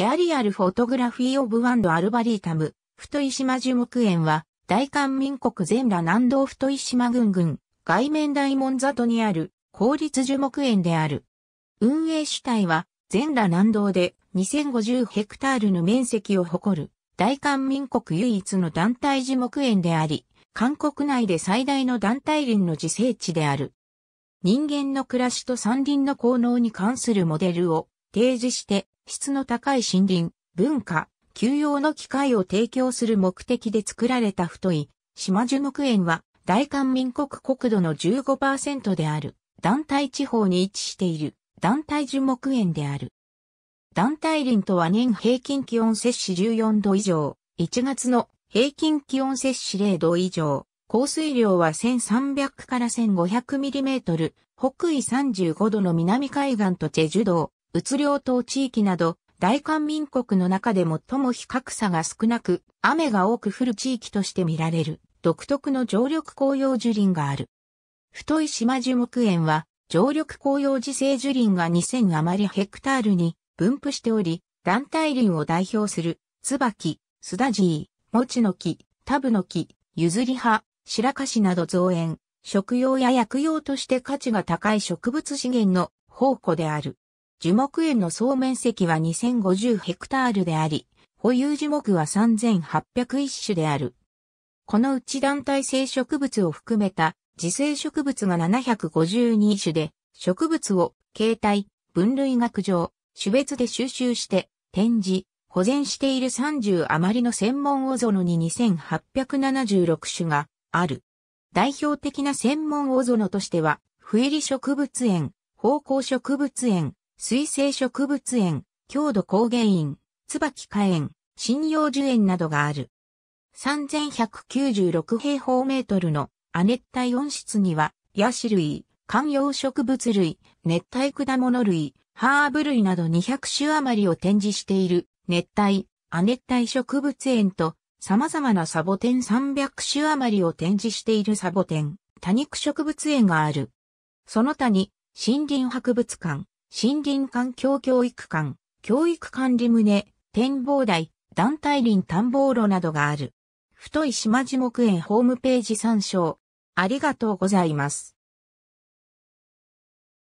エアリアルフォトグラフィーオブワンドアルバリータム、太島樹木園は、大韓民国全羅南道太島郡郡、外面大門里にある、公立樹木園である。運営主体は、全羅南道で2050ヘクタールの面積を誇る、大韓民国唯一の団体樹木園であり、韓国内で最大の団体林の自生地である。人間の暮らしと山林の効能に関するモデルを提示して質の高い森林、文化、休養の機会を提供する目的で作られた太い島樹木園は大韓民国国土の15%である団体地方に位置している団体樹木園である。団体林とは年平均気温摂氏14度以上、1月の平均気温摂氏0度以上、降水量は1300から1500ミリメートル、北緯35度の南海岸とチェジュ道、うつ領島地域など、大韓民国の中で最も比較差が少なく、雨が多く降る地域として見られる、独特の常緑紅葉樹林がある。太い島樹木園は、常緑紅葉自生樹林が2000余りヘクタールに分布しており、団体林を代表する、椿、スダジー、もの木、タブの木、ゆずり葉、白樫など造園、食用や薬用として価値が高い植物資源の宝庫である。樹木園の総面積は2050ヘクタールであり、保有樹木は3801種である。このうち団体性植物を含めた自生植物が752種で、植物を形態、分類学上、種別で収集して展示、保全している30余りの専門オゾノに2876種がある。代表的な専門オゾノとしては、不入り植物園、方向植物園、水生植物園、郷土工芸院、椿花園、針葉樹園などがある。3196平方メートルの亜熱帯温室には、ヤシ類、観葉植物類、熱帯果物類、ハーブ類など200種余りを展示している熱帯、亜熱帯植物園と様々なサボテン300種余りを展示しているサボテン、多肉植物園がある。その他に森林博物館、森林環境教育館、教育管理棟、展望台、団体林探訪路などがある。太い島地木園ホームページ参照。ありがとうございます。